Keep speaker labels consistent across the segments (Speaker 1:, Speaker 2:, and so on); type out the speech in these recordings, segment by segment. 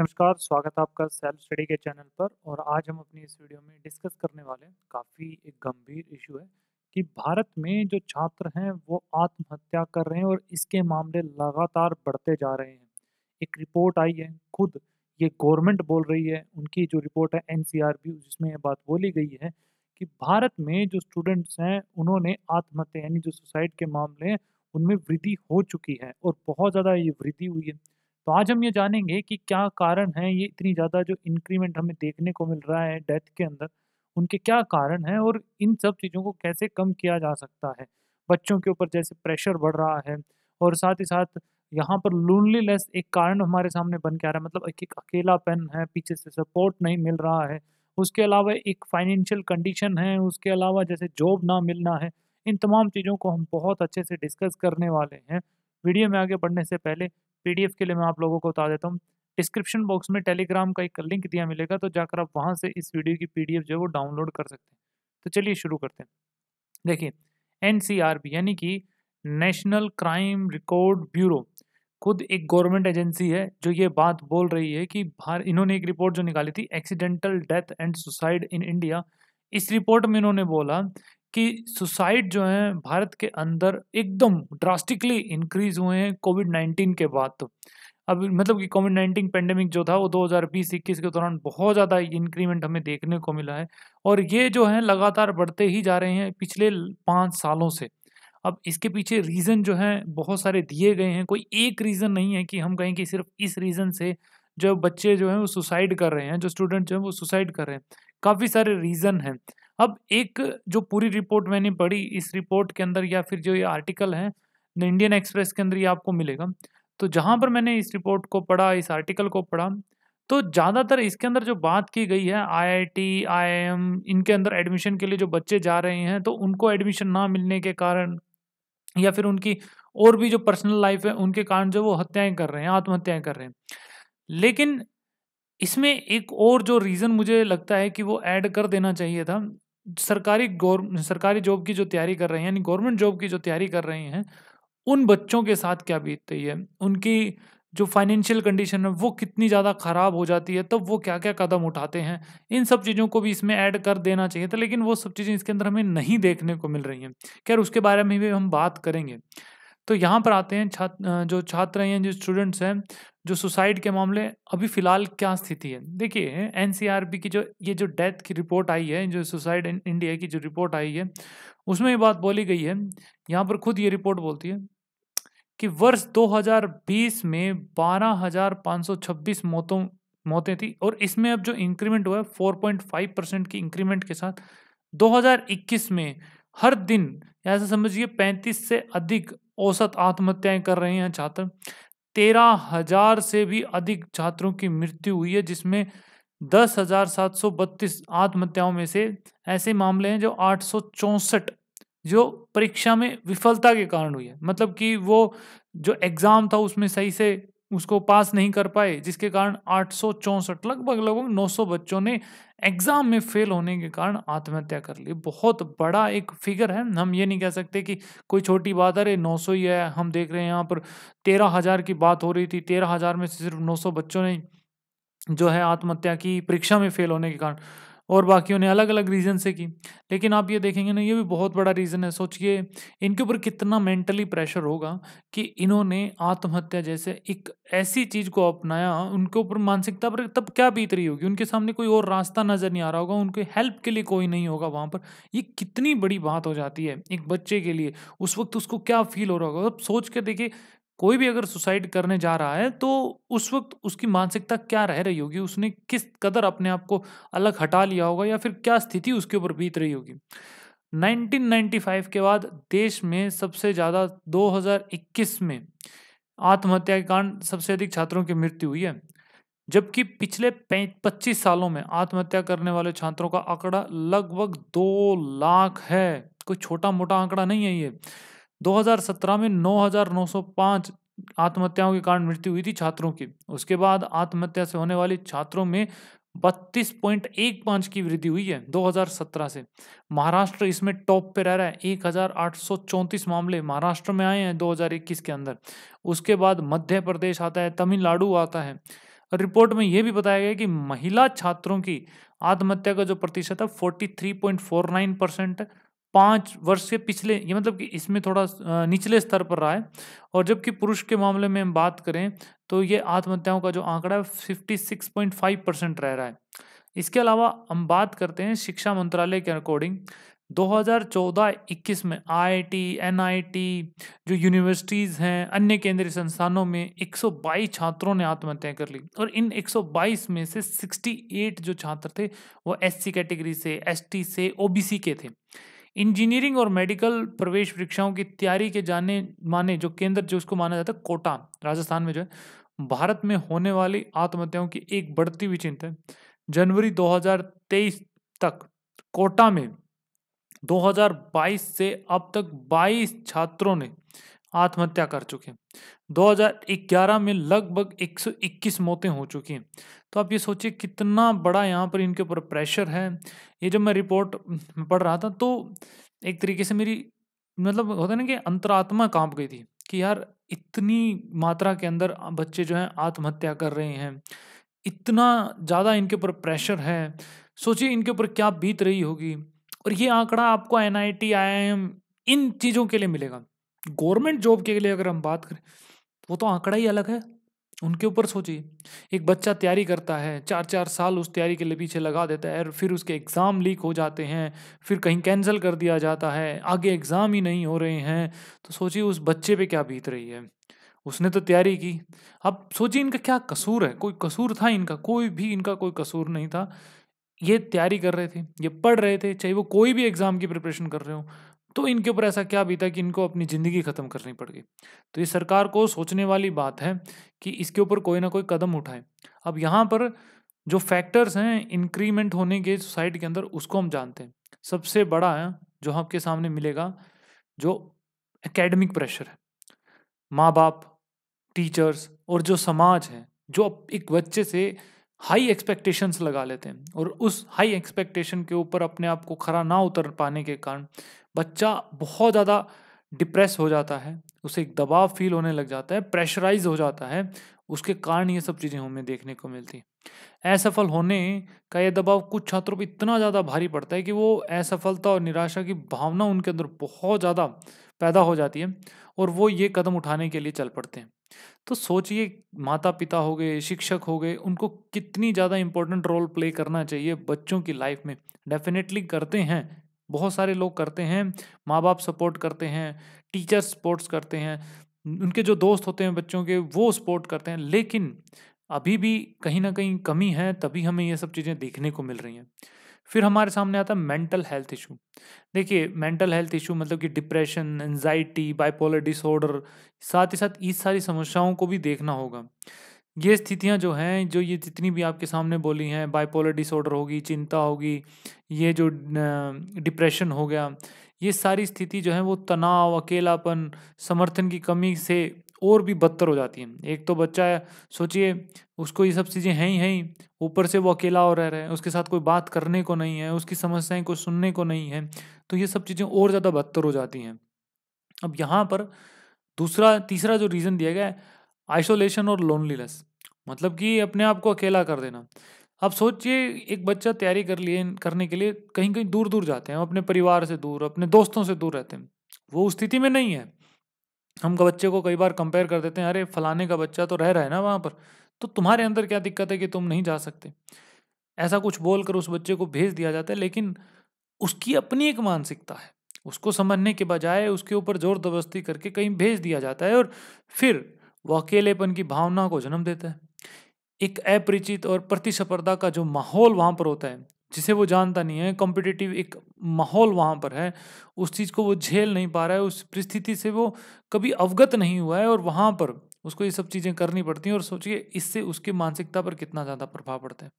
Speaker 1: नमस्कार स्वागत है आपका सेल्फ स्टडी के चैनल पर और आज हम अपनी इस वीडियो में डिस्कस करने वाले हैं काफ़ी एक गंभीर इशू है कि भारत में जो छात्र हैं वो आत्महत्या कर रहे हैं और इसके मामले लगातार बढ़ते जा रहे हैं एक रिपोर्ट आई है खुद ये गवर्नमेंट बोल रही है उनकी जो रिपोर्ट है एन जिसमें यह बात बोली गई है कि भारत में जो स्टूडेंट्स हैं उन्होंने आत्महत्या यानी जो सुसाइड के मामले हैं उनमें वृद्धि हो चुकी है और बहुत ज़्यादा ये वृद्धि हुई है तो आज हम ये जानेंगे कि क्या कारण है ये इतनी ज़्यादा जो इंक्रीमेंट हमें देखने को मिल रहा है डेथ के अंदर उनके क्या कारण हैं और इन सब चीज़ों को कैसे कम किया जा सकता है बच्चों के ऊपर जैसे प्रेशर बढ़ रहा है और साथ ही साथ यहाँ पर लोनलीनेस एक कारण हमारे सामने बन के आ रहा है मतलब एक एक अकेलापन है पीछे से सपोर्ट नहीं मिल रहा है उसके अलावा एक फाइनेंशियल कंडीशन है उसके अलावा जैसे जॉब ना मिलना है इन तमाम चीज़ों को हम बहुत अच्छे से डिस्कस करने वाले हैं वीडियो में आगे बढ़ने से पहले पीडीएफ के लिए मैं आप लोगों को बता देता हूँ डिस्क्रिप्शन बॉक्स में टेलीग्राम का एक लिंक दिया मिलेगा तो जाकर आप वहाँ से इस वीडियो की पी जो है वो डाउनलोड कर सकते हैं तो चलिए शुरू करते हैं देखिए एन यानी कि नेशनल क्राइम रिकॉर्ड ब्यूरो खुद एक गवर्नमेंट एजेंसी है जो ये बात बोल रही है कि भार इन्होंने एक रिपोर्ट जो निकाली थी accidental death and suicide in India इस रिपोर्ट में इन्होंने बोला कि सुसाइड जो हैं भारत के अंदर एकदम ड्रास्टिकली इंक्रीज हुए हैं कोविड नाइन्टीन के बाद तो अब मतलब कि कोविड नाइन्टीन पेंडेमिक जो था वो 2020-21 के दौरान बहुत ज़्यादा इंक्रीमेंट हमें देखने को मिला है और ये जो है लगातार बढ़ते ही जा रहे हैं पिछले पाँच सालों से अब इसके पीछे रीज़न जो हैं बहुत सारे दिए गए हैं कोई एक रीज़न नहीं है कि हम कहें कि सिर्फ इस रीज़न से जो बच्चे जो हैं वो सुसाइड कर रहे हैं जो स्टूडेंट जो हैं वो सुसाइड कर रहे हैं काफ़ी सारे रीज़न हैं अब एक जो पूरी रिपोर्ट मैंने पढ़ी इस रिपोर्ट के अंदर या फिर जो ये आर्टिकल है इंडियन एक्सप्रेस के अंदर ये आपको मिलेगा तो जहाँ पर मैंने इस रिपोर्ट को पढ़ा इस आर्टिकल को पढ़ा तो ज़्यादातर इसके अंदर जो बात की गई है आईआईटी, आईएम इनके अंदर एडमिशन के लिए जो बच्चे जा रहे हैं तो उनको एडमिशन ना मिलने के कारण या फिर उनकी और भी जो पर्सनल लाइफ है उनके कारण जो वो हत्याएं कर रहे हैं आत्महत्याएं कर रहे हैं लेकिन इसमें एक और जो रीज़न मुझे लगता है कि वो ऐड कर देना चाहिए था सरकारी गौर सरकारी जॉब की जो तैयारी कर रहे हैं यानी गवर्नमेंट जॉब की जो तैयारी कर रहे हैं उन बच्चों के साथ क्या बीतती है उनकी जो फाइनेंशियल कंडीशन है वो कितनी ज़्यादा ख़राब हो जाती है तब तो वो क्या क्या कदम उठाते हैं इन सब चीज़ों को भी इसमें ऐड कर देना चाहिए था लेकिन वो सब चीज़ें इसके अंदर हमें नहीं देखने को मिल रही हैं खैर उसके बारे में भी हम बात करेंगे तो यहाँ पर आते हैं छात्र जो छात्र हैं जो स्टूडेंट्स हैं जो सुसाइड के मामले अभी फिलहाल क्या स्थिति है देखिए एनसीआरबी की जो ये जो डेथ की रिपोर्ट आई है जो सुसाइड इन इंडिया की जो रिपोर्ट आई है उसमें ये बात बोली गई है यहाँ पर खुद ये रिपोर्ट बोलती है कि वर्ष 2020 में 12,526 मौतों मौतें थी और इसमें अब जो इंक्रीमेंट हुआ है फोर परसेंट की इंक्रीमेंट के साथ 2021 में हर दिन ऐसा समझिए 35 से अधिक औसत आत्महत्याएं कर रहे हैं छात्र तेरह हजार से भी अधिक छात्रों की मृत्यु हुई है जिसमें दस हजार सात सौ बत्तीस आत्महत्याओं में से ऐसे मामले हैं जो आठ सौ चौंसठ जो परीक्षा में विफलता के कारण हुई है मतलब कि वो जो एग्ज़ाम था उसमें सही से उसको पास नहीं कर पाए जिसके कारण आठ सौ चौंसठ लगभग लगभग नौ सौ बच्चों ने एग्ज़ाम में फेल होने के कारण आत्महत्या कर ली बहुत बड़ा एक फिगर है हम ये नहीं कह सकते कि कोई छोटी बात अरे नौ सौ ही है हम देख रहे हैं यहाँ पर तेरह हज़ार की बात हो रही थी तेरह हज़ार में से सिर्फ नौ सौ बच्चों ने जो है आत्महत्या की परीक्षा में फेल होने के कारण और बाकियों ने अलग अलग रीज़न से की लेकिन आप ये देखेंगे ना ये भी बहुत बड़ा रीज़न है सोचिए इनके ऊपर कितना मेंटली प्रेशर होगा कि इन्होंने आत्महत्या जैसे एक ऐसी चीज़ को अपनाया उनके ऊपर मानसिकता पर तब क्या बीत रही होगी उनके सामने कोई और रास्ता नज़र नहीं आ रहा होगा उनके हेल्प के लिए कोई नहीं होगा वहाँ पर ये कितनी बड़ी बात हो जाती है एक बच्चे के लिए उस वक्त उसको क्या फील हो रहा होगा अब सोच कर देखिए कोई भी अगर सुसाइड करने जा रहा है तो उस वक्त उसकी मानसिकता क्या रह रही होगी उसने किस कदर अपने आप को अलग हटा लिया होगा या फिर क्या स्थिति उसके ऊपर बीत रही होगी 1995 के बाद देश में सबसे ज़्यादा 2021 में आत्महत्या के कारण सबसे अधिक छात्रों की मृत्यु हुई है जबकि पिछले पच्चीस सालों में आत्महत्या करने वाले छात्रों का आंकड़ा लगभग दो लाख है कोई छोटा मोटा आंकड़ा नहीं है ये 2017 में 9,905 आत्महत्याओं के कारण मृत्यु हुई थी छात्रों की उसके बाद आत्महत्या से होने वाली छात्रों में बत्तीस पॉइंट एक पाँच की वृद्धि हुई है 2017 से महाराष्ट्र इसमें टॉप पे रह रहा है एक हजार आठ सौ चौंतीस मामले महाराष्ट्र में आए हैं 2021 के अंदर उसके बाद मध्य प्रदेश आता है तमिलनाडु आता है रिपोर्ट में यह भी बताया गया कि महिला छात्रों की आत्महत्या का जो प्रतिशत है forty three point four nine percent है पाँच वर्ष के पिछले ये मतलब कि इसमें थोड़ा निचले स्तर पर रहा है और जबकि पुरुष के मामले में हम बात करें तो ये आत्महत्याओं का जो आंकड़ा है fifty six point five percent रह रहा है इसके अलावा हम बात करते हैं शिक्षा मंत्रालय के अकॉर्डिंग 2014-21 में आईआईटी, एनआईटी, जो यूनिवर्सिटीज़ हैं अन्य केंद्रीय संस्थानों में 122 छात्रों ने आत्महत्याएं कर ली और इन 122 में से 68 जो छात्र थे वो एससी कैटेगरी से एसटी से ओबीसी के थे इंजीनियरिंग और मेडिकल प्रवेश परीक्षाओं की तैयारी के जाने माने जो केंद्र जो उसको माना जाता है कोटा राजस्थान में जो है भारत में होने वाली आत्महत्याओं की एक बढ़ती हुई चिंता जनवरी 2023 तक कोटा में 2022 से अब तक 22 छात्रों ने आत्महत्या कर चुके हैं 2011 में लगभग 121 मौतें हो चुकी हैं तो आप ये सोचिए कितना बड़ा यहाँ पर इनके ऊपर प्रेशर है ये जब मैं रिपोर्ट पढ़ रहा था तो एक तरीके से मेरी मतलब होता है ना कि अंतरात्मा कांप गई थी कि यार इतनी मात्रा के अंदर बच्चे जो हैं आत्महत्या कर रहे हैं इतना ज़्यादा इनके ऊपर प्रेशर है सोचिए इनके ऊपर क्या बीत रही होगी और ये आंकड़ा आपको N I T I M इन चीज़ों के लिए मिलेगा गवर्नमेंट जॉब के लिए अगर हम बात करें वो तो आंकड़ा ही अलग है उनके ऊपर सोचिए एक बच्चा तैयारी करता है चार चार साल उस तैयारी के लिए पीछे लगा देता है और फिर उसके एग्ज़ाम लीक हो जाते हैं फिर कहीं कैंसिल कर दिया जाता है आगे एग्ज़ाम ही नहीं हो रहे हैं तो सोचिए उस बच्चे पे क्या बीत रही है उसने तो तैयारी की अब सोचिए इनका क्या कसूर है कोई कसूर था इनका कोई भी इनका कोई कसूर नहीं था ये तैयारी कर रहे थे ये पढ़ रहे थे चाहे वो कोई भी एग्ज़ाम की प्रिपरेशन कर रहे हो तो इनके ऊपर ऐसा क्या बीता कि इनको अपनी ज़िंदगी ख़त्म करनी पड़ गई तो ये सरकार को सोचने वाली बात है कि इसके ऊपर कोई ना कोई कदम उठाए अब यहाँ पर जो फैक्टर्स हैं इंक्रीमेंट होने के सोसाइटी के अंदर उसको हम जानते हैं सबसे बड़ा है जो आपके सामने मिलेगा जो एकेडमिक प्रेशर है माँ बाप टीचर्स और जो समाज है जो एक बच्चे से हाई एक्सपेक्टेशंस लगा लेते हैं और उस हाई एक्सपेक्टेशन के ऊपर अपने आप को खरा ना उतर पाने के कारण बच्चा बहुत ज़्यादा डिप्रेस हो जाता है उसे एक दबाव फील होने लग जाता है प्रेशराइज हो जाता है उसके कारण ये सब चीज़ें हमें देखने को मिलती असफल होने का यह दबाव कुछ छात्रों पर इतना ज़्यादा भारी पड़ता है कि वो असफलता और निराशा की भावना उनके अंदर बहुत ज़्यादा पैदा हो जाती है और वो ये कदम उठाने के लिए चल पड़ते हैं तो सोचिए माता पिता हो गए शिक्षक हो गए उनको कितनी ज़्यादा इम्पोर्टेंट रोल प्ले करना चाहिए बच्चों की लाइफ में डेफिनेटली करते हैं बहुत सारे लोग करते हैं माँ बाप सपोर्ट करते हैं टीचर्स सपोर्ट्स करते हैं उनके जो दोस्त होते हैं बच्चों के वो सपोर्ट करते हैं लेकिन अभी भी कहीं ना कहीं कमी है तभी हमें ये सब चीज़ें देखने को मिल रही हैं फिर हमारे सामने आता है मेंटल हेल्थ इशू देखिए मेंटल हेल्थ इशू मतलब कि डिप्रेशन एनजाइटी बाइपोलर डिसऑर्डर साथ ही साथ इस सारी समस्याओं को भी देखना होगा ये स्थितियाँ जो हैं जो ये जितनी भी आपके सामने बोली हैं बाइपोलर डिसऑर्डर होगी चिंता होगी ये जो डिप्रेशन हो गया ये सारी स्थिति जो है वो तनाव अकेलापन समर्थन की कमी से और भी बदतर हो जाती है एक तो बच्चा सोचिए उसको ये सब चीज़ें हैं ही हैं ऊपर से वो अकेला और रह रहे हैं उसके साथ कोई बात करने को नहीं है उसकी समस्याएं को सुनने को नहीं है तो ये सब चीज़ें और ज़्यादा बदतर हो जाती हैं अब यहाँ पर दूसरा तीसरा जो रीज़न दिया गया है आइसोलेशन और लोनलीनेस मतलब कि अपने आप को अकेला कर देना अब सोचिए एक बच्चा तैयारी कर लिए करने के लिए कहीं कहीं दूर दूर जाते हैं अपने परिवार से दूर अपने दोस्तों से दूर रहते हैं वो उस स्थिति में नहीं है हम बच्चे को कई बार कंपेयर कर देते हैं अरे फलाने का बच्चा तो रह रहा है ना वहाँ पर तो तुम्हारे अंदर क्या दिक्कत है कि तुम नहीं जा सकते ऐसा कुछ बोलकर उस बच्चे को भेज दिया जाता है लेकिन उसकी अपनी एक मानसिकता है उसको समझने के बजाय उसके ऊपर जोर जबरदस्ती करके कहीं भेज दिया जाता है और फिर वह अकेलेपन की भावना को जन्म देता है एक अपरिचित और प्रतिस्पर्धा का जो माहौल वहाँ पर होता है जिसे वो जानता नहीं है कॉम्पिटिटिव एक माहौल वहाँ पर है उस चीज़ को वो झेल नहीं पा रहा है उस परिस्थिति से वो कभी अवगत नहीं हुआ है और वहाँ पर उसको ये सब चीज़ें करनी पड़ती हैं और सोचिए इससे उसके मानसिकता पर कितना ज़्यादा प्रभाव पड़ता है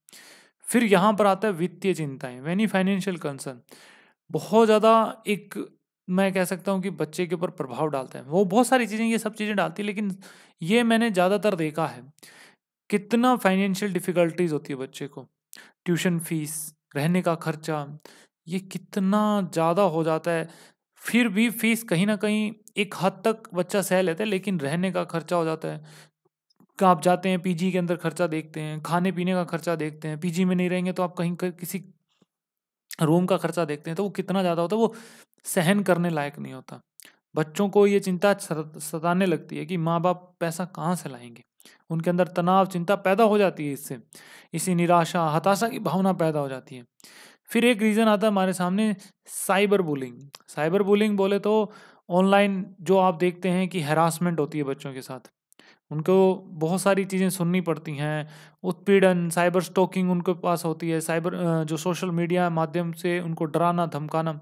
Speaker 1: फिर यहाँ पर आता है वित्तीय चिंताएं वैनी फाइनेंशियल कंसर्न बहुत ज़्यादा एक मैं कह सकता हूँ कि बच्चे के ऊपर प्रभाव डालता है वो बहुत सारी चीज़ें ये सब चीज़ें डालती हैं लेकिन ये मैंने ज़्यादातर देखा है कितना फाइनेंशियल डिफ़िकल्टीज होती है बच्चे को ट्यूशन फीस रहने का खर्चा ये कितना ज़्यादा हो जाता है फिर भी फीस कहीं ना कहीं एक हद तक बच्चा सह लेता है लेकिन रहने का खर्चा हो जाता है आप जाते हैं पीजी के अंदर खर्चा देखते हैं खाने पीने का खर्चा देखते हैं पीजी में नहीं रहेंगे तो आप कहीं कर, किसी रूम का खर्चा देखते हैं तो वो कितना ज़्यादा होता है वो सहन करने लायक नहीं होता बच्चों को ये चिंता सताने लगती है कि माँ बाप पैसा कहाँ से लाएंगे उनके अंदर तनाव चिंता पैदा हो जाती है इससे इसी निराशा हताशा की भावना पैदा हो जाती है फिर एक रीज़न आता है हमारे सामने साइबर बुलिंग साइबर बुलिंग बोले तो ऑनलाइन जो आप देखते हैं कि हरासमेंट होती है बच्चों के साथ उनको बहुत सारी चीज़ें सुननी पड़ती हैं उत्पीड़न साइबर स्टॉकिंग उनके पास होती है साइबर जो सोशल मीडिया माध्यम से उनको डराना धमकाना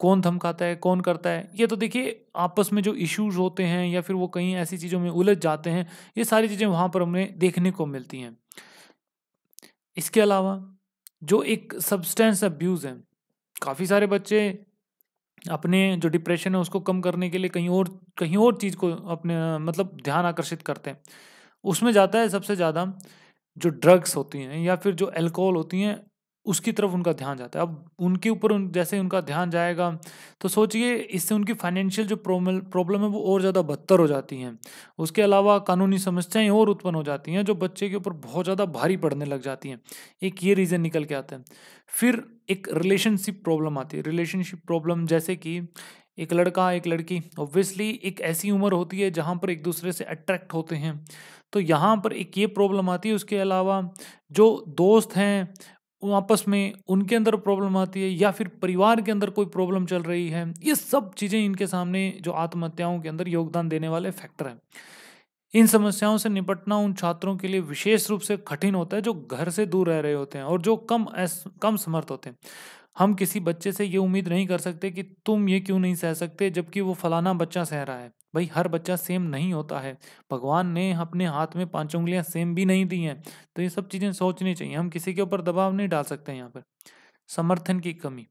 Speaker 1: कौन धमकाता है कौन करता है ये तो देखिए आपस में जो इश्यूज होते हैं या फिर वो कहीं ऐसी चीज़ों में उलझ जाते हैं ये सारी चीज़ें वहाँ पर हमें देखने को मिलती हैं इसके अलावा जो एक सब्सटेंस अब्यूज़ है काफ़ी सारे बच्चे अपने जो डिप्रेशन है उसको कम करने के लिए कहीं और कहीं और चीज़ को अपने मतलब ध्यान आकर्षित करते हैं उसमें जाता है सबसे ज़्यादा जो ड्रग्स होती हैं या फिर जो एल्कोहल होती हैं उसकी तरफ उनका ध्यान जाता है अब उनके ऊपर उन, जैसे उनका ध्यान जाएगा तो सोचिए इससे उनकी फाइनेंशियल जो प्रॉब्लम है वो और ज़्यादा बदतर हो जाती हैं उसके अलावा कानूनी समस्याएं और उत्पन्न हो जाती हैं जो बच्चे के ऊपर बहुत ज़्यादा भारी पड़ने लग जाती हैं एक ये रीज़न निकल के आता है फिर एक रिलेशनशिप प्रॉब्लम आती है रिलेशनशिप प्रॉब्लम जैसे कि एक लड़का एक लड़की ऑब्वियसली एक ऐसी उम्र होती है जहाँ पर एक दूसरे से अट्रैक्ट होते हैं तो यहाँ पर एक ये प्रॉब्लम आती है उसके अलावा जो दोस्त हैं वो आपस में उनके अंदर प्रॉब्लम आती है या फिर परिवार के अंदर कोई प्रॉब्लम चल रही है ये सब चीज़ें इनके सामने जो आत्महत्याओं के अंदर योगदान देने वाले फैक्टर हैं इन समस्याओं से निपटना उन छात्रों के लिए विशेष रूप से कठिन होता है जो घर से दूर रह रहे होते हैं और जो कम एस, कम समर्थ होते हैं हम किसी बच्चे से ये उम्मीद नहीं कर सकते कि तुम ये क्यों नहीं सह सकते जबकि वो फलाना बच्चा सह रहा है भाई हर बच्चा सेम नहीं होता है भगवान ने अपने हाथ में पांच उंगलियां सेम भी नहीं दी हैं तो ये सब चीज़ें सोचनी चाहिए हम किसी के ऊपर दबाव नहीं डाल सकते यहाँ पर समर्थन की कमी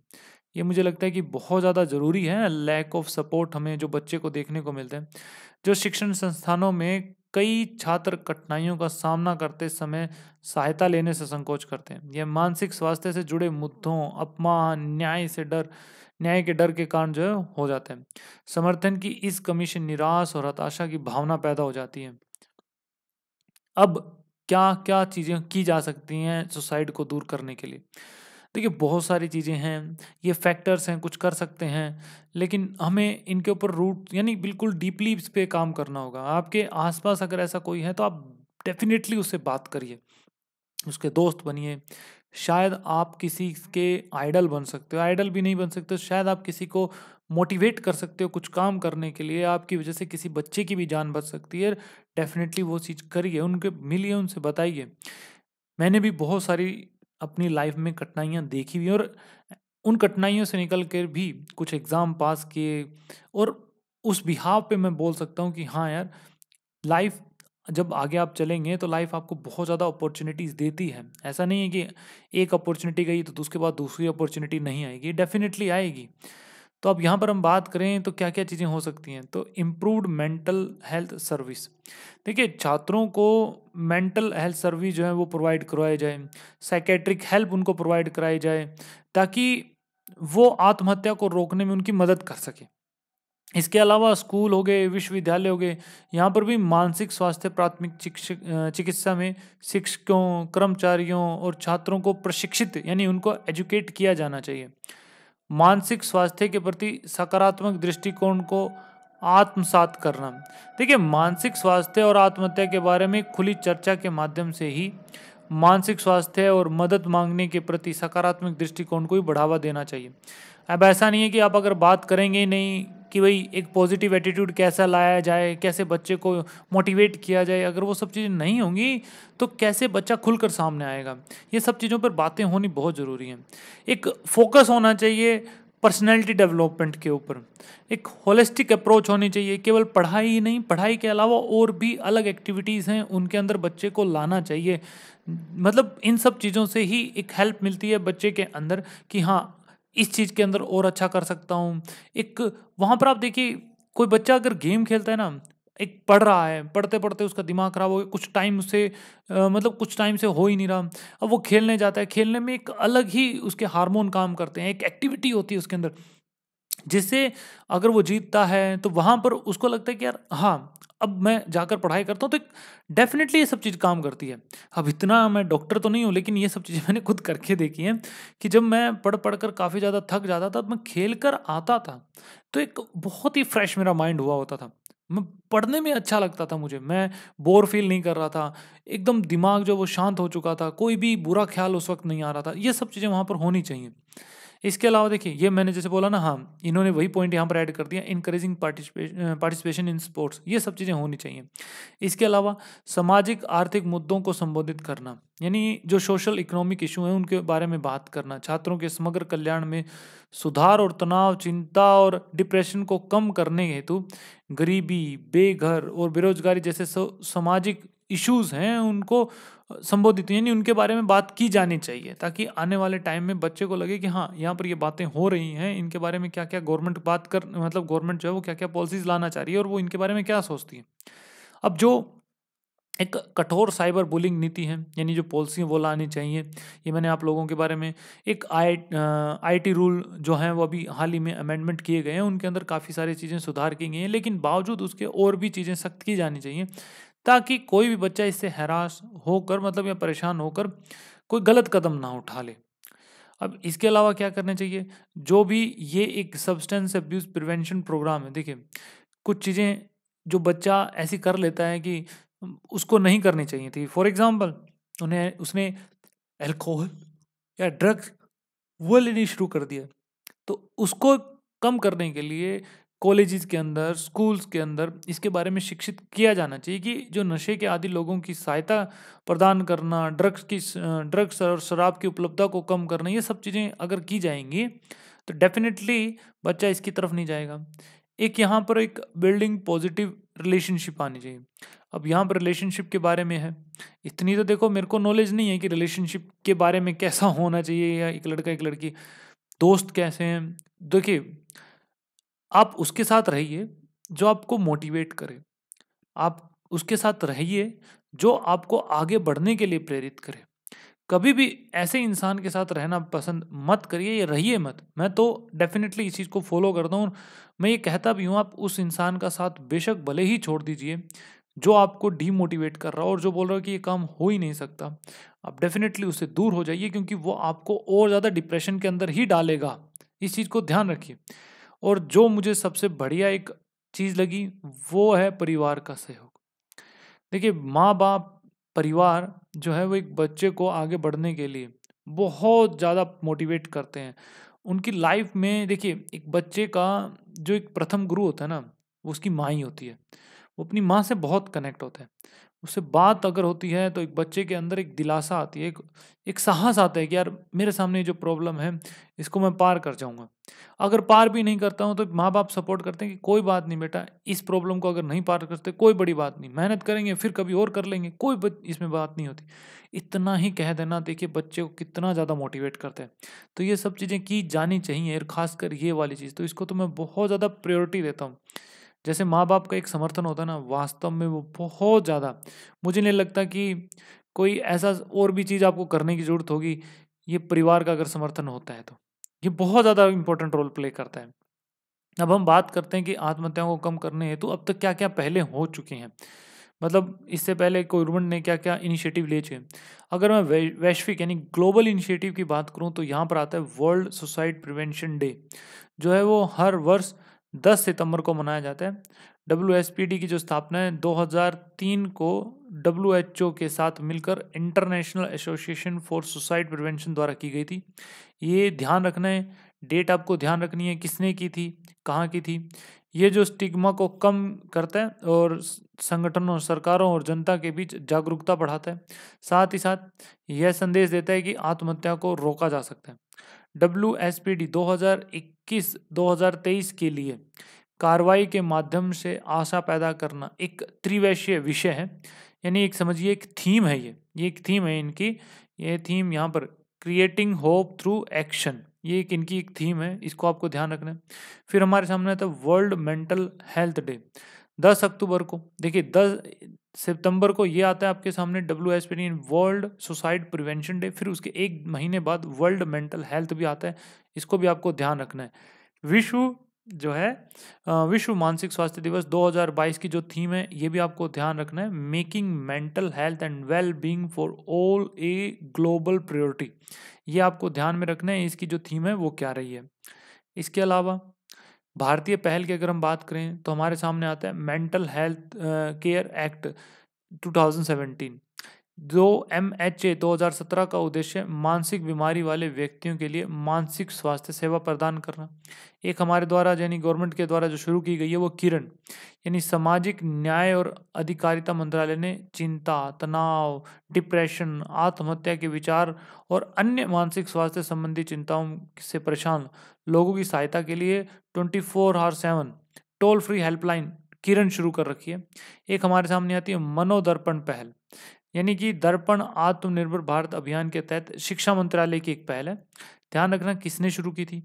Speaker 1: ये मुझे लगता है कि बहुत ज़्यादा ज़रूरी है लैक ऑफ सपोर्ट हमें जो बच्चे को देखने को मिलते हैं जो शिक्षण संस्थानों में कई छात्र कठिनाइयों का सामना करते समय सहायता लेने से संकोच करते हैं यह मानसिक स्वास्थ्य से जुड़े मुद्दों अपमान न्याय से डर न्याय के डर के कारण जो है हो जाते हैं समर्थन की इस कमी से निराश और हताशा की भावना पैदा हो जाती है अब क्या क्या चीज़ें की जा सकती हैं सुसाइड को दूर करने के लिए देखिए बहुत सारी चीज़ें हैं ये फैक्टर्स हैं कुछ कर सकते हैं लेकिन हमें इनके ऊपर रूट यानी बिल्कुल डीपली इस पर काम करना होगा आपके आसपास अगर ऐसा कोई है तो आप डेफिनेटली उससे बात करिए उसके दोस्त बनिए शायद आप किसी के आइडल बन सकते हो आइडल भी नहीं बन सकते शायद आप किसी को मोटिवेट कर सकते हो कुछ काम करने के लिए आपकी वजह से किसी बच्चे की भी जान बच सकती है डेफिनेटली वो चीज़ करिए उनके मिलिए उनसे बताइए मैंने भी बहुत सारी अपनी लाइफ में कठिनाइयाँ देखी हुई और उन कठिनाइयों से निकल कर भी कुछ एग्ज़ाम पास किए और उस बिहाव पे मैं बोल सकता हूँ कि हाँ यार लाइफ जब आगे आप चलेंगे तो लाइफ आपको बहुत ज़्यादा अपॉर्चुनिटीज़ देती है ऐसा नहीं है कि एक अपॉर्चुनिटी गई तो उसके बाद दूसरी अपॉर्चुनिटी नहीं आएगी डेफिनेटली आएगी तो अब यहाँ पर हम बात करें तो क्या क्या चीज़ें हो सकती हैं तो इम्प्रूवड मेंटल हेल्थ सर्विस देखिए छात्रों को मेंटल हेल्थ सर्विस जो है वो प्रोवाइड करवाई जाए साइकेट्रिक हेल्प उनको प्रोवाइड कराई जाए ताकि वो आत्महत्या को रोकने में उनकी मदद कर सके इसके अलावा स्कूल हो गए विश्वविद्यालय हो गए यहाँ पर भी मानसिक स्वास्थ्य प्राथमिक चिकित्सा में शिक्षकों कर्मचारियों और छात्रों को प्रशिक्षित यानी उनको एजुकेट किया जाना चाहिए मानसिक स्वास्थ्य के प्रति सकारात्मक दृष्टिकोण को आत्मसात करना देखिए मानसिक स्वास्थ्य और आत्महत्या के बारे में खुली चर्चा के माध्यम से ही मानसिक स्वास्थ्य और मदद मांगने के प्रति सकारात्मक दृष्टिकोण को ही बढ़ावा देना चाहिए अब ऐसा नहीं है कि आप अगर बात करेंगे ही नहीं कि भाई एक पॉजिटिव एटीट्यूड कैसा लाया जाए कैसे बच्चे को मोटिवेट किया जाए अगर वो सब चीज़ें नहीं होंगी तो कैसे बच्चा खुलकर सामने आएगा ये सब चीज़ों पर बातें होनी बहुत ज़रूरी हैं एक फोकस होना चाहिए पर्सनैलिटी डेवलपमेंट के ऊपर एक होलिस्टिक अप्रोच होनी चाहिए केवल पढ़ाई ही नहीं पढ़ाई के अलावा और भी अलग एक्टिविटीज़ हैं उनके अंदर बच्चे को लाना चाहिए मतलब इन सब चीज़ों से ही एक हेल्प मिलती है बच्चे के अंदर कि हाँ इस चीज़ के अंदर और अच्छा कर सकता हूँ एक वहाँ पर आप देखिए कोई बच्चा अगर गेम खेलता है ना एक पढ़ रहा है पढ़ते पढ़ते उसका दिमाग खराब हो गया कुछ टाइम उससे मतलब कुछ टाइम से हो ही नहीं रहा अब वो खेलने जाता है खेलने में एक अलग ही उसके हार्मोन काम करते हैं एक एक्टिविटी होती है उसके अंदर जिससे अगर वो जीतता है तो वहाँ पर उसको लगता है कि यार हाँ अब मैं जाकर पढ़ाई करता हूँ तो डेफिनेटली ये सब चीज़ काम करती है अब इतना मैं डॉक्टर तो नहीं हूँ लेकिन ये सब चीज़ें मैंने खुद करके देखी हैं कि जब मैं पढ़ पढ़ कर काफ़ी ज़्यादा थक जाता था मैं खेल कर आता था तो एक बहुत ही फ्रेश मेरा माइंड हुआ होता था मैं पढ़ने में अच्छा लगता था मुझे मैं बोर फील नहीं कर रहा था एकदम दिमाग जो वो शांत हो चुका था कोई भी बुरा ख्याल उस वक्त नहीं आ रहा था ये सब चीज़ें वहाँ पर होनी चाहिए इसके अलावा देखिए ये मैंने जैसे बोला ना हाँ इन्होंने वही पॉइंट यहाँ पर ऐड कर दिया इनकरेजिंग पार्टिसिपेशन इन स्पोर्ट्स ये सब चीज़ें होनी चाहिए इसके अलावा सामाजिक आर्थिक मुद्दों को संबोधित करना यानी जो सोशल इकोनॉमिक इशू हैं उनके बारे में बात करना छात्रों के समग्र कल्याण में सुधार और तनाव चिंता और डिप्रेशन को कम करने हेतु गरीबी बेघर और बेरोजगारी जैसे सामाजिक इश्यूज हैं उनको संबोधित यानी उनके बारे में बात की जानी चाहिए ताकि आने वाले टाइम में बच्चे को लगे कि हाँ यहाँ पर ये बातें हो रही हैं इनके बारे में क्या क्या गवर्नमेंट बात कर मतलब गवर्नमेंट जो है वो क्या क्या पॉलिसीज लाना चाह रही है और वो इनके बारे में क्या सोचती है अब जो एक कठोर साइबर बुलिंग नीति है यानी जो पॉलिसी वो लानी चाहिए ये मैंने आप लोगों के बारे में एक आई आई रूल जो है वो अभी हाल ही में अमेंडमेंट किए गए हैं उनके अंदर काफ़ी सारी चीज़ें सुधार की गई हैं लेकिन बावजूद उसके और भी चीज़ें सख्त की जानी चाहिए ताकि कोई भी बच्चा इससे हैरान होकर मतलब या परेशान होकर कोई गलत कदम ना उठा ले अब इसके अलावा क्या करना चाहिए जो भी ये एक सब्सटेंस अब्यूज़ प्रिवेंशन प्रोग्राम है देखिए कुछ चीज़ें जो बच्चा ऐसी कर लेता है कि उसको नहीं करनी चाहिए थी फॉर एग्ज़ाम्पल उन्हें उसने एल्कोहल या ड्रग्स वो लेनी शुरू कर दिया तो उसको कम करने के लिए कॉलेजेस के अंदर स्कूल्स के अंदर इसके बारे में शिक्षित किया जाना चाहिए कि जो नशे के आदि लोगों की सहायता प्रदान करना ड्रग्स की ड्रग्स और शराब की उपलब्धता को कम करना ये सब चीज़ें अगर की जाएंगी तो डेफिनेटली बच्चा इसकी तरफ नहीं जाएगा एक यहाँ पर एक बिल्डिंग पॉजिटिव रिलेशनशिप आनी चाहिए अब यहाँ पर रिलेशनशिप के बारे में है इतनी तो देखो मेरे को नॉलेज नहीं है कि रिलेशनशिप के बारे में कैसा होना चाहिए या एक लड़का एक लड़की दोस्त कैसे हैं देखिए आप उसके साथ रहिए जो आपको मोटिवेट करे आप उसके साथ रहिए जो आपको आगे बढ़ने के लिए प्रेरित करे कभी भी ऐसे इंसान के साथ रहना पसंद मत करिए या रहिए मत मैं तो डेफिनेटली इस चीज़ को फॉलो करता हूँ मैं ये कहता भी हूँ आप उस इंसान का साथ बेशक भले ही छोड़ दीजिए जो आपको डीमोटिवेट कर रहा हो और जो बोल रहा हो कि ये काम हो ही नहीं सकता आप डेफिनेटली उससे दूर हो जाइए क्योंकि वो आपको और ज़्यादा डिप्रेशन के अंदर ही डालेगा इस चीज़ को ध्यान रखिए और जो मुझे सबसे बढ़िया एक चीज़ लगी वो है परिवार का सहयोग देखिए माँ बाप परिवार जो है वो एक बच्चे को आगे बढ़ने के लिए बहुत ज़्यादा मोटिवेट करते हैं उनकी लाइफ में देखिए एक बच्चे का जो एक प्रथम गुरु होता है ना वो उसकी माँ ही होती है वो अपनी माँ से बहुत कनेक्ट होता है उससे बात अगर होती है तो एक बच्चे के अंदर एक दिलासा आती है एक एक साहस आता है कि यार मेरे सामने जो प्रॉब्लम है इसको मैं पार कर जाऊंगा अगर पार भी नहीं करता हूँ तो माँ बाप सपोर्ट करते हैं कि कोई बात नहीं बेटा इस प्रॉब्लम को अगर नहीं पार करते कोई बड़ी बात नहीं मेहनत करेंगे फिर कभी और कर लेंगे कोई इसमें बात नहीं होती इतना ही कह देना देखिए बच्चे को कितना ज़्यादा मोटिवेट करते हैं तो ये सब चीज़ें की जानी चाहिए और खासकर ये वाली चीज़ तो इसको तो मैं बहुत ज़्यादा प्रायोरिटी देता हूँ जैसे माँ बाप का एक समर्थन होता है ना वास्तव में वो बहुत ज़्यादा मुझे नहीं लगता कि कोई ऐसा और भी चीज़ आपको करने की ज़रूरत होगी ये परिवार का अगर समर्थन होता है तो ये बहुत ज़्यादा इंपॉर्टेंट रोल प्ले करता है अब हम बात करते हैं कि आत्महत्याओं को कम करने हेतु तो अब तक क्या क्या पहले हो चुके हैं मतलब इससे पहले गवर्नमेंट ने क्या क्या इनिशिएटिव ले चुके अगर मैं वैश्विक यानी ग्लोबल इनिशिएटिव की बात करूं तो यहाँ पर आता है वर्ल्ड सुसाइड प्रिवेंशन डे जो है वो हर वर्ष 10 सितंबर को मनाया जाता है डब्ल्यू की जो स्थापना है 2003 को डब्ल्यू के साथ मिलकर International Association for Suicide Prevention द्वारा की गई थी ये ध्यान रखना है डेट आपको ध्यान रखनी है किसने की थी कहाँ की थी ये जो स्टिग्मा को कम करता है और संगठनों सरकारों और जनता के बीच जागरूकता बढ़ाता है साथ ही साथ यह संदेश देता है कि आत्महत्या को रोका जा सकता है डब्ल्यू एस पी डी 2021-2023 के लिए कार्रवाई के माध्यम से आशा पैदा करना एक त्रिवेशीय विषय है यानी एक समझिए एक थीम है ये ये एक थीम है इनकी ये थीम यहाँ पर क्रिएटिंग होप थ्रू एक्शन ये एक इनकी एक थीम है इसको आपको ध्यान रखना है फिर हमारे सामने आता है वर्ल्ड मेंटल हेल्थ डे दस अक्टूबर को देखिए दस सितंबर को ये आता है आपके सामने W S P world suicide prevention day फिर उसके एक महीने बाद वर्ल्ड मेंटल हेल्थ भी आता है इसको भी आपको ध्यान रखना है विश्व जो है विश्व मानसिक स्वास्थ्य दिवस 2022 की जो थीम है ये भी आपको ध्यान रखना है making mental health and well being for all a global priority ये आपको ध्यान में रखना है इसकी जो थीम है वो क्या रही है इसके अलावा भारतीय पहल की अगर हम बात करें तो हमारे सामने आता है मेंटल हेल्थ केयर एक्ट दो एम एच ए दो हज़ार सत्रह का उद्देश्य मानसिक बीमारी वाले व्यक्तियों के लिए मानसिक स्वास्थ्य सेवा प्रदान करना एक हमारे द्वारा यानी गवर्नमेंट के द्वारा जो शुरू की गई है वो किरण यानी सामाजिक न्याय और अधिकारिता मंत्रालय ने चिंता तनाव डिप्रेशन आत्महत्या के विचार और अन्य मानसिक स्वास्थ्य संबंधी चिंताओं से परेशान लोगों की सहायता के लिए twenty four seven toll free helpline Kiran शुरू कर रखी है एक हमारे सामने आती है मनोदर्पण पहल यानी कि दर्पण आत्मनिर्भर भारत अभियान के तहत शिक्षा मंत्रालय की एक पहल है ध्यान रखना किसने शुरू की थी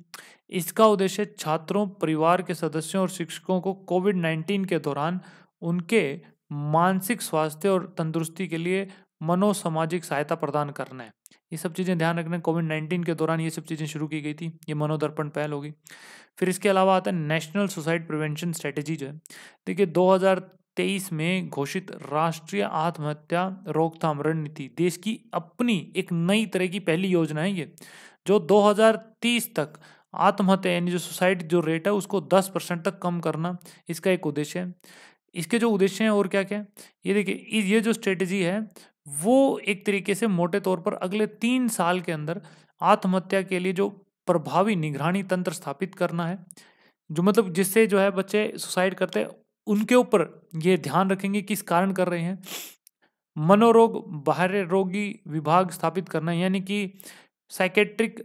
Speaker 1: इसका उद्देश्य छात्रों परिवार के सदस्यों और शिक्षकों को कोविड नाइन्टीन के दौरान उनके मानसिक स्वास्थ्य और तंदुरुस्ती के लिए मनोसामाजिक सहायता प्रदान करना है ये सब चीज़ें ध्यान रखना कोविड नाइन्टीन के दौरान ये सब चीज़ें शुरू की गई थी ये मनोदर्पण पहल होगी फिर इसके अलावा आता है नेशनल सुसाइड प्रिवेंशन स्ट्रेटेजी जो है देखिए तेईस में घोषित राष्ट्रीय आत्महत्या रोकथाम रणनीति देश की अपनी एक नई तरह की पहली योजना है ये जो 2030 तक आत्महत्या यानी जो सुसाइड जो रेट है उसको 10 परसेंट तक कम करना इसका एक उद्देश्य है इसके जो उद्देश्य हैं और क्या क्या ये देखिए ये जो स्ट्रेटजी है वो एक तरीके से मोटे तौर पर अगले तीन साल के अंदर आत्महत्या के लिए जो प्रभावी निगरानी तंत्र स्थापित करना है जो मतलब जिससे जो है बच्चे सुसाइड करते हैं उनके ऊपर ये ध्यान रखेंगे किस कारण कर रहे हैं मनोरोग बाहर रोगी विभाग स्थापित करना यानी कि साइकेट्रिक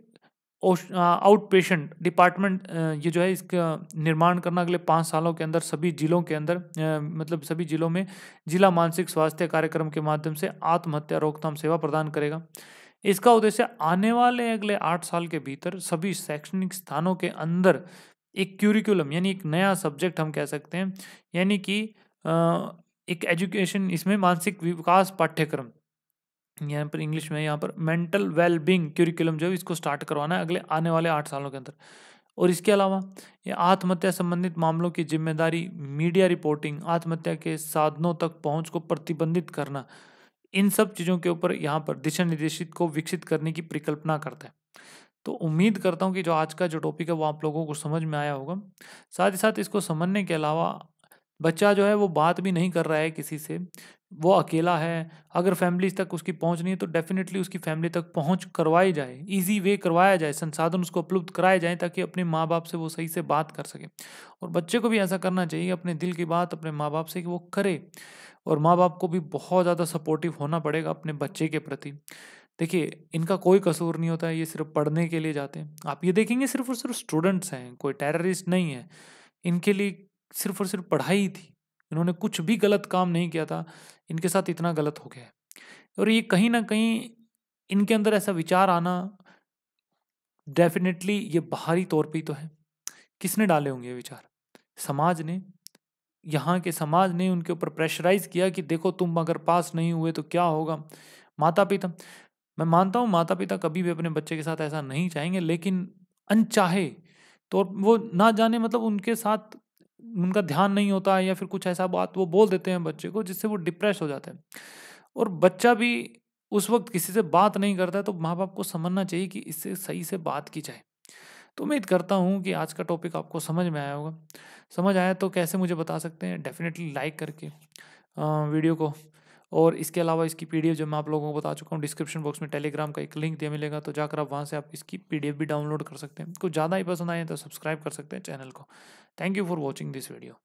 Speaker 1: आउट पेशेंट डिपार्टमेंट ये जो है इसका निर्माण करना अगले पाँच सालों के अंदर सभी जिलों के अंदर मतलब सभी जिलों में जिला मानसिक स्वास्थ्य कार्यक्रम के माध्यम से आत्महत्या रोकथाम सेवा प्रदान करेगा इसका उद्देश्य आने वाले अगले आठ साल के भीतर सभी शैक्षणिक स्थानों के अंदर एक क्यूरिकुलम यानी एक नया सब्जेक्ट हम कह सकते हैं यानी कि एक एजुकेशन इसमें मानसिक विकास पाठ्यक्रम यहाँ पर इंग्लिश में यहाँ पर मेंटल वेलबींग क्यूरिकुलम जो है इसको स्टार्ट करवाना है अगले आने वाले आठ सालों के अंदर और इसके अलावा ये आत्महत्या संबंधित मामलों की जिम्मेदारी मीडिया रिपोर्टिंग आत्महत्या के साधनों तक पहुंच को प्रतिबंधित करना इन सब चीज़ों के ऊपर यहाँ पर दिशा निर्देशित को विकसित करने की परिकल्पना करता है तो उम्मीद करता हूँ कि जो आज का जो टॉपिक है वो आप लोगों को समझ में आया होगा साथ ही साथ इसको समझने के अलावा बच्चा जो है वो बात भी नहीं कर रहा है किसी से वो अकेला है अगर फैमिली तक उसकी पहुंच नहीं है तो डेफिनेटली उसकी फैमिली तक पहुंच करवाई जाए इजी वे करवाया जाए संसाधन उसको उपलब्ध कराए जाए ताकि अपने माँ बाप से वो सही से बात कर सके और बच्चे को भी ऐसा करना चाहिए अपने दिल की बात अपने माँ बाप से कि वो करे और माँ बाप को भी बहुत ज़्यादा सपोर्टिव होना पड़ेगा अपने बच्चे के प्रति देखिए इनका कोई कसूर नहीं होता है ये सिर्फ पढ़ने के लिए जाते हैं आप ये देखेंगे सिर्फ और सिर्फ स्टूडेंट्स हैं कोई टेररिस्ट नहीं है इनके लिए सिर्फ और सिर्फ पढ़ाई थी इन्होंने कुछ भी गलत काम नहीं किया था इनके साथ इतना गलत हो गया है और ये कहीं ना कहीं इनके अंदर ऐसा विचार आना डेफिनेटली ये बाहरी तौर पर ही तो है किसने डाले होंगे ये विचार समाज ने यहाँ के समाज ने उनके ऊपर प्रेशराइज किया कि देखो तुम अगर पास नहीं हुए तो क्या होगा माता पिता मैं मानता हूँ माता पिता कभी भी अपने बच्चे के साथ ऐसा नहीं चाहेंगे लेकिन अनचाहे तो वो ना जाने मतलब उनके साथ उनका ध्यान नहीं होता है या फिर कुछ ऐसा बात वो बोल देते हैं बच्चे को जिससे वो डिप्रेस हो जाता है और बच्चा भी उस वक्त किसी से बात नहीं करता है तो माँ बाप को समझना चाहिए कि इससे सही से बात की जाए तो उम्मीद करता हूँ कि आज का टॉपिक आपको समझ में आया होगा समझ आया तो कैसे मुझे बता सकते हैं डेफिनेटली लाइक करके वीडियो को और इसके अलावा इसकी पी जो मैं आप लोगों को बता चुका हूँ डिस्क्रिप्शन बॉक्स में टेलीग्राम का एक लिंक दिया मिलेगा तो जाकर आप वहाँ से आप इसकी पी भी डाउनलोड कर सकते हैं कुछ ज़्यादा ही पसंद आए तो सब्सक्राइब कर सकते हैं चैनल को thank you for watching this video